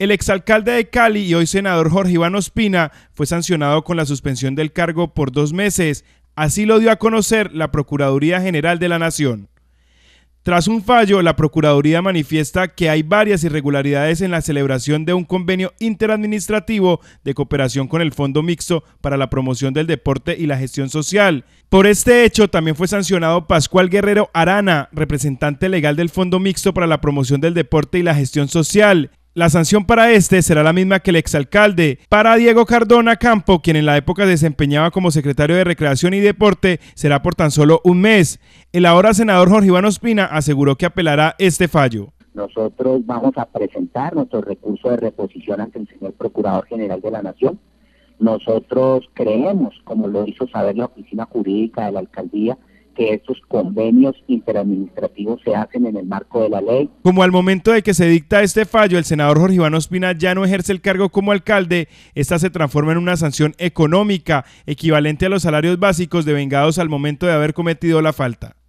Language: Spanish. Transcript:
El exalcalde de Cali y hoy senador Jorge Iván Ospina fue sancionado con la suspensión del cargo por dos meses. Así lo dio a conocer la Procuraduría General de la Nación. Tras un fallo, la Procuraduría manifiesta que hay varias irregularidades en la celebración de un convenio interadministrativo de cooperación con el Fondo Mixto para la Promoción del Deporte y la Gestión Social. Por este hecho también fue sancionado Pascual Guerrero Arana, representante legal del Fondo Mixto para la Promoción del Deporte y la Gestión Social, la sanción para este será la misma que el exalcalde para Diego Cardona Campo, quien en la época desempeñaba como secretario de Recreación y Deporte, será por tan solo un mes. El ahora senador Jorge Iván Ospina aseguró que apelará este fallo. Nosotros vamos a presentar nuestro recurso de reposición ante el señor Procurador General de la Nación. Nosotros creemos, como lo hizo saber la Oficina Jurídica de la Alcaldía, que estos convenios interadministrativos se hacen en el marco de la ley. Como al momento de que se dicta este fallo, el senador Jorge Iván Ospina ya no ejerce el cargo como alcalde, esta se transforma en una sanción económica equivalente a los salarios básicos de vengados al momento de haber cometido la falta.